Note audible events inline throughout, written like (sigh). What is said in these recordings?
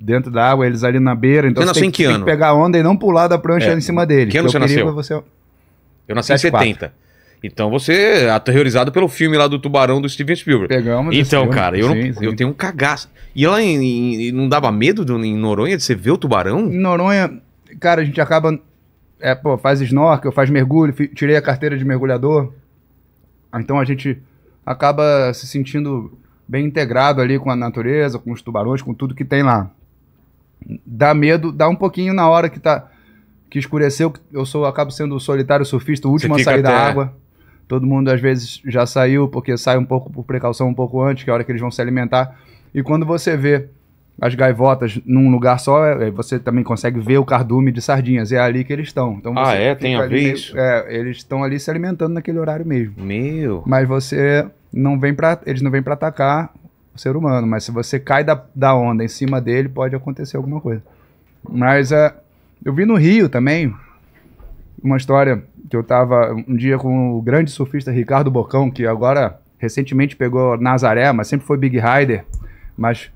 dentro da água, eles ali na beira. Então você, você tem, que, tem que pegar a onda e não pular da prancha é. em cima dele. Que ano é você nasceu? Você... Eu nasci em 70. Então você é aterrorizado pelo filme lá do Tubarão do Steven Spielberg. Pegamos Então, filme, cara, eu, sim, não, sim. eu tenho um cagaço. E lá em, em, não dava medo do, em Noronha de você ver o tubarão? Em Noronha, cara, a gente acaba. É, pô, faz snorkel, faz mergulho, tirei a carteira de mergulhador. Então a gente acaba se sentindo bem integrado ali com a natureza, com os tubarões, com tudo que tem lá. Dá medo, dá um pouquinho na hora que tá que escureceu, eu sou acabo sendo o solitário surfista, o último a sair até... da água. Todo mundo às vezes já saiu porque sai um pouco por precaução um pouco antes, que é a hora que eles vão se alimentar. E quando você vê as gaivotas num lugar só, é, é, você também consegue ver o cardume de sardinhas. É ali que eles estão. Então ah, é? Tem a ver meio, isso? É, eles estão ali se alimentando naquele horário mesmo. Meu! Mas você não vem para eles não vêm para atacar o ser humano, mas se você cai da, da onda em cima dele, pode acontecer alguma coisa. Mas é, eu vi no Rio também uma história que eu tava um dia com o grande surfista Ricardo Bocão, que agora recentemente pegou Nazaré, mas sempre foi Big Rider, mas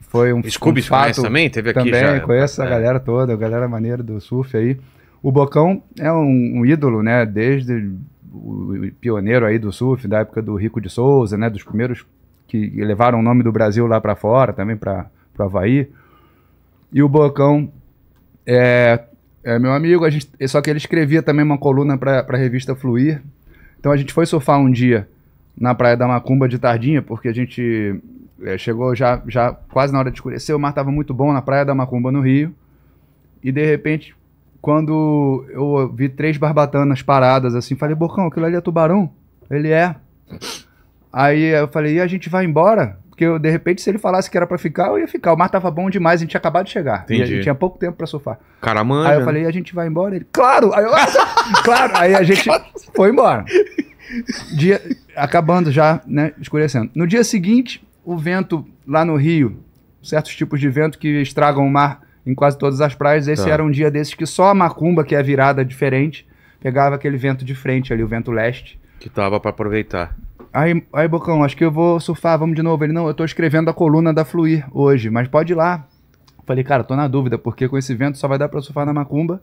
foi um Scooby um fato, também, teve aqui também, já. É. conheço é. a galera toda, a galera maneira do surf aí. O Bocão é um, um ídolo, né, desde o pioneiro aí do surf, da época do Rico de Souza, né, dos primeiros que levaram o nome do Brasil lá para fora, também para o Havaí. E o Bocão é, é meu amigo, gente, só que ele escrevia também uma coluna para a revista Fluir. Então a gente foi surfar um dia na Praia da Macumba de tardinha, porque a gente é, chegou já, já quase na hora de escurecer, o mar estava muito bom na Praia da Macumba, no Rio. E de repente quando eu vi três barbatanas paradas assim, falei, Bocão, aquilo ali é tubarão? Ele é. Aí eu falei, e a gente vai embora? Porque eu, de repente, se ele falasse que era para ficar, eu ia ficar. O mar tava bom demais, a gente tinha acabado de chegar. Entendi. E a gente tinha pouco tempo para surfar. Cara, Aí eu falei, e a gente vai embora? Ele, claro! Aí eu, (laughs) claro! Aí a gente foi embora. Dia, acabando já, né, escurecendo. No dia seguinte, o vento lá no Rio, certos tipos de vento que estragam o mar em quase todas as praias. Esse tá. era um dia desses que só a macumba, que é a virada diferente, pegava aquele vento de frente ali, o vento leste. Que tava para aproveitar. Aí, aí, Bocão, acho que eu vou surfar, vamos de novo. Ele, não, eu tô escrevendo a coluna da Fluir hoje, mas pode ir lá. Falei, cara, tô na dúvida, porque com esse vento só vai dar pra surfar na Macumba.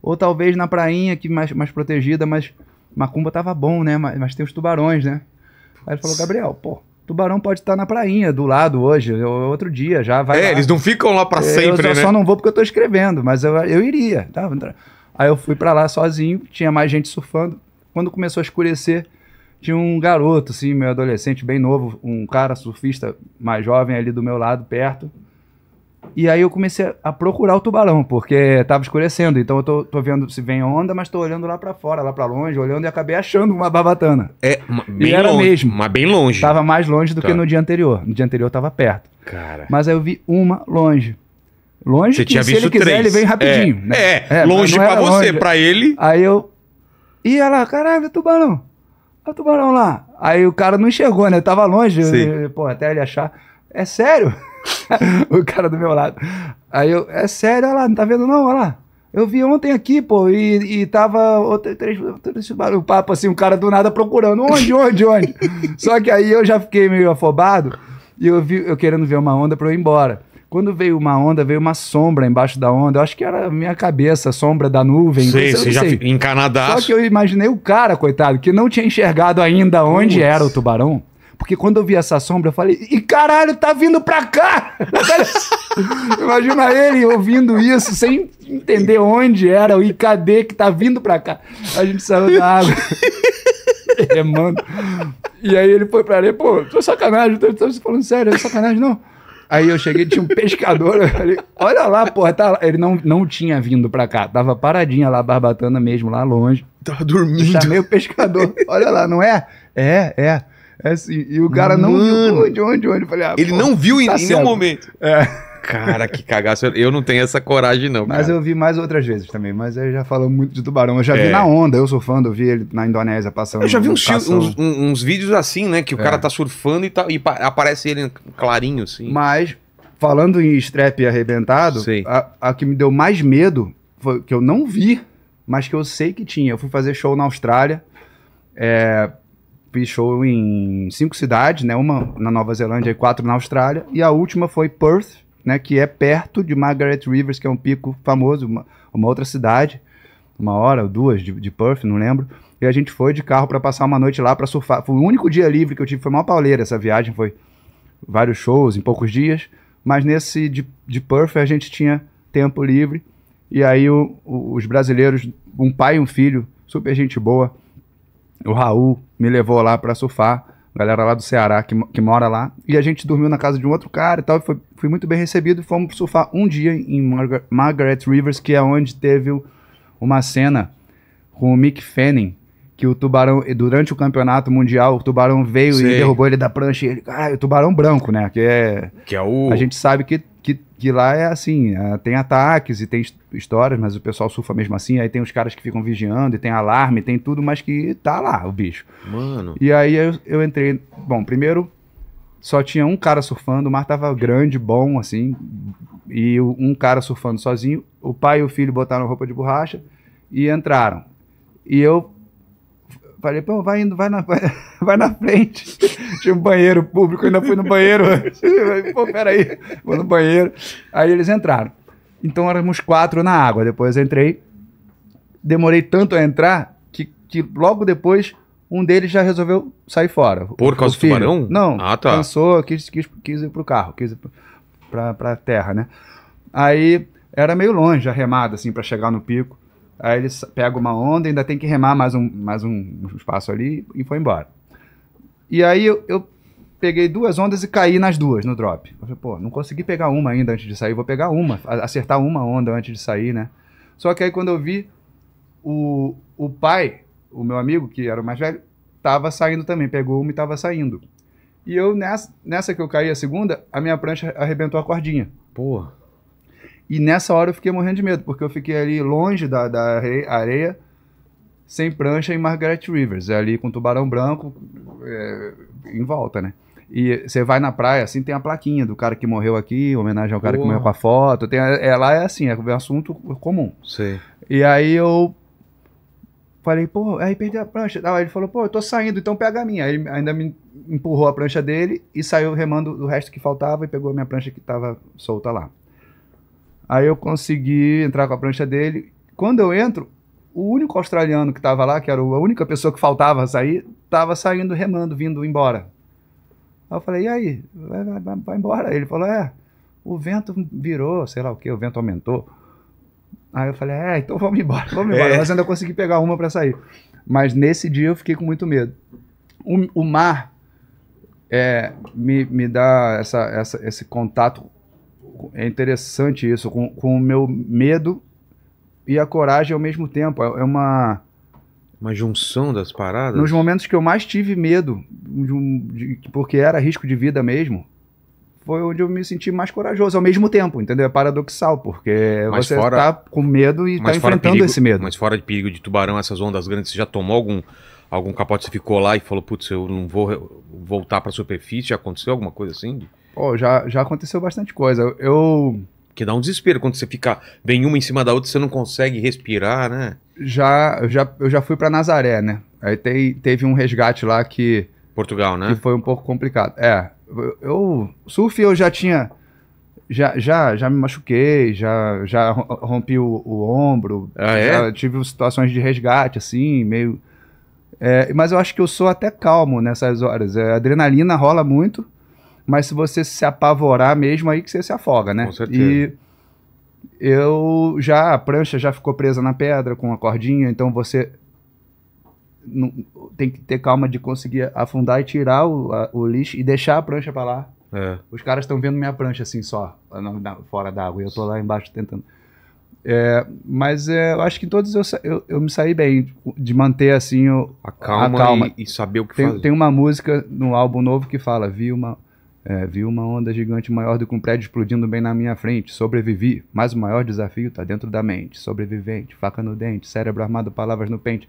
Ou talvez na prainha, que mais, mais protegida, mas Macumba tava bom, né? Mas, mas tem os tubarões, né? Aí ele falou, Gabriel, pô, Tubarão pode estar na prainha do lado hoje, outro dia já vai. É, lá. eles não ficam lá para sempre, eu né? Eu só não vou porque eu tô escrevendo, mas eu, eu iria. Tá? Aí eu fui para lá sozinho, tinha mais gente surfando. Quando começou a escurecer, tinha um garoto, assim, meu adolescente, bem novo, um cara surfista mais jovem ali do meu lado, perto. E aí eu comecei a procurar o tubarão, porque tava escurecendo. Então eu tô, tô vendo se vem onda, mas tô olhando lá para fora, lá para longe, olhando e acabei achando uma babatana. É, bem e era longe, mesmo. Mas bem longe. Tava mais longe do tá. que no dia anterior. No dia anterior tava perto. Cara. Mas aí eu vi uma longe. Longe você que tinha se visto ele quiser, três. ele vem rapidinho. É, né? é, é longe para você, para ele. Aí eu. E ela, caralho, é tubarão. Olha é o tubarão lá. Aí o cara não enxergou, né? Eu tava longe. Eu, pô, até ele achar. É sério? (laughs) o cara do meu lado. Aí eu, é sério, olha lá, não tá vendo não, olha lá. Eu vi ontem aqui, pô, e, e tava outro, três, papo assim, um cara do nada procurando, onde, onde, onde? (laughs) Só que aí eu já fiquei meio afobado e eu, vi, eu querendo ver uma onda pra eu ir embora. Quando veio uma onda, veio uma sombra embaixo da onda. Eu acho que era a minha cabeça, a sombra da nuvem. Sei, você já sei. encanadaço. Só que eu imaginei o cara, coitado, que não tinha enxergado ainda onde Putz. era o tubarão. Porque quando eu vi essa sombra, eu falei, e caralho, tá vindo pra cá! (laughs) Imagina ele ouvindo isso, sem entender onde era o cadê que tá vindo pra cá. A gente saiu da água. remando. (laughs) É e aí ele foi pra ali, pô, tô sacanagem, tô, tô falando sério, é sacanagem, não. Aí eu cheguei, tinha um pescador, eu falei, olha lá, porra, tá lá. ele não, não tinha vindo pra cá, tava paradinha lá, barbatana mesmo, lá longe. Tava dormindo. Eu chamei o pescador, olha lá, não é? É, é. É assim, e o cara Mano. não viu de onde, onde. falei, ah, ele pô, não viu em, tá em nenhum momento. É. Cara, que cagaço. Eu não tenho essa coragem, não. Mas cara. eu vi mais outras vezes também. Mas ele já falou muito de tubarão. Eu já é. vi na onda, eu surfando, eu vi ele na Indonésia passando. Eu já vi uns, uns, uns, vídeos assim, né? Que o é. cara tá surfando e, tá, e aparece ele clarinho, assim. Mas, falando em strep arrebentado, a, a, que me deu mais medo foi que eu não vi, mas que eu sei que tinha. Eu fui fazer show na Austrália. É, fiz show em cinco cidades, né? Uma na Nova Zelândia e quatro na Austrália. E a última foi Perth, né? Que é perto de Margaret Rivers, que é um pico famoso, uma, uma outra cidade, uma hora ou duas de, de Perth, não lembro. E a gente foi de carro para passar uma noite lá para surfar. Foi o único dia livre que eu tive, foi uma pauleira essa viagem, foi vários shows em poucos dias. Mas nesse de, de Perth a gente tinha tempo livre. E aí o, o, os brasileiros, um pai e um filho, super gente boa, o Raul, me levou lá para surfar, galera lá do Ceará que, que mora lá, e a gente dormiu na casa de um outro cara e tal, e foi, fui muito bem recebido e fomos surfar um dia em Margaret Rivers, que é onde teve uma cena com o Mick Fanning, que o tubarão, durante o campeonato mundial, o tubarão veio e derrubou ele da prancha. E ele, caralho, o tubarão branco, né? Que é. Que é o. A gente sabe que que lá é assim, é, tem ataques e tem histórias, mas o pessoal surfa mesmo assim, aí tem os caras que ficam vigiando, e tem alarme, tem tudo, mas que tá lá o bicho. Mano. E aí eu, eu entrei, bom, primeiro só tinha um cara surfando, o mar tava grande, bom, assim, e um cara surfando sozinho, o pai e o filho botaram roupa de borracha e entraram. E eu Falei, pô, vai indo, vai na, (laughs) vai, vai na frente. Tinha um banheiro público, ainda fui no banheiro antes. (laughs) pô, peraí, vou no banheiro. Aí eles entraram. Então éramos quatro na água. Depois entrei. Demorei tanto a entrar que, que logo depois um deles já resolveu sair fora. Por causa do tubarão? Não. Ah, tá. Cansou, quis, quis, quis ir pro carro, quis ir pra, pra terra, né? Aí era meio longe a remada, assim, para chegar no pico aí ele pega uma onda, ainda tem que remar mais um, mais um espaço ali e foi embora. E aí eu, eu peguei duas ondas e caí nas duas no drop. Eu falei, pô, não consegui pegar uma ainda antes de sair, vou pegar uma, acertar uma onda antes de sair, né? Só que aí quando eu vi, o, o pai, o meu amigo, que era o mais velho, tava saindo também, pegou uma e tava saindo. E eu, nessa, nessa que eu caí a segunda, a minha prancha arrebentou a cordinha. Porra. E nessa hora eu fiquei morrendo de medo, porque eu fiquei ali longe da, da areia, sem prancha, em Margaret Rivers, é ali com tubarão branco é, em volta, né? E você vai na praia, assim, tem a plaquinha do cara que morreu aqui, homenagem ao cara que morreu com a foto. Tem, é, lá é assim, é um assunto comum. Sim. E aí eu falei, pô, aí perdi a prancha. Aí ele falou, pô, eu tô saindo, então pega a minha. Aí ele ainda me empurrou a prancha dele e saiu remando o resto que faltava e pegou a minha prancha que tava solta lá. Aí eu consegui entrar com a prancha dele. Quando eu entro, o único australiano que estava lá, que era a única pessoa que faltava sair, estava saindo remando, vindo embora. Aí eu falei, e aí? Vai, vai, vai embora? Ele falou, é, o vento virou, sei lá o que, o vento aumentou. Aí eu falei, é, então vamos embora, vamos (laughs) embora. É. Mas ainda consegui pegar uma para sair. Mas nesse dia eu fiquei com muito medo. O, o mar é, me, me dá essa, essa, esse contato é interessante isso, com, com o meu medo e a coragem ao mesmo tempo. É, é uma. Uma junção das paradas? Nos momentos que eu mais tive medo, de, de, porque era risco de vida mesmo, foi onde eu me senti mais corajoso ao mesmo tempo, entendeu? É paradoxal, porque mas você está com medo e está enfrentando perigo, esse medo. Mas fora de perigo de tubarão, essas ondas grandes, você já tomou algum, algum capote? Você ficou lá e falou, putz, eu não vou voltar para a superfície? Já aconteceu alguma coisa assim? Pô, já, já aconteceu bastante coisa. Eu. Que dá um desespero quando você fica bem uma em cima da outra, você não consegue respirar, né? Já, já, eu já fui para Nazaré, né? Aí te, teve um resgate lá que. Portugal, né? Que foi um pouco complicado. É. Eu. Surf eu já tinha. Já, já, já me machuquei, já, já rompi o, o ombro. Ah, é? tive situações de resgate, assim, meio. É, mas eu acho que eu sou até calmo nessas horas. A é, adrenalina rola muito mas se você se apavorar mesmo, aí que você se afoga, né? Com certeza. E eu já, a prancha já ficou presa na pedra com a cordinha, então você não, tem que ter calma de conseguir afundar e tirar o, a, o lixo e deixar a prancha para lá. É. Os caras estão vendo minha prancha assim só, fora d'água, e eu tô lá embaixo tentando. É, mas é, eu acho que em todos eu, eu, eu, me saí bem de manter assim o, a calma, a calma. E, e, saber o que tem, fazer. Tem uma música no álbum novo que fala, vi uma é, vi uma onda gigante maior do que um prédio explodindo bem na minha frente. Sobrevivi. Mas o maior desafio está dentro da mente. Sobrevivente, faca no dente, cérebro armado, palavras no pente.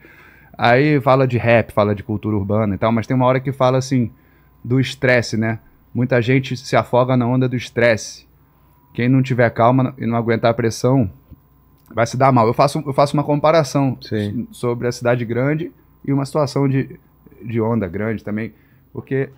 Aí fala de rap, fala de cultura urbana e tal, mas tem uma hora que fala assim do estresse, né? Muita gente se afoga na onda do estresse. Quem não tiver calma e não aguentar a pressão vai se dar mal. Eu faço, eu faço uma comparação Sim. sobre a cidade grande e uma situação de, de onda grande também, porque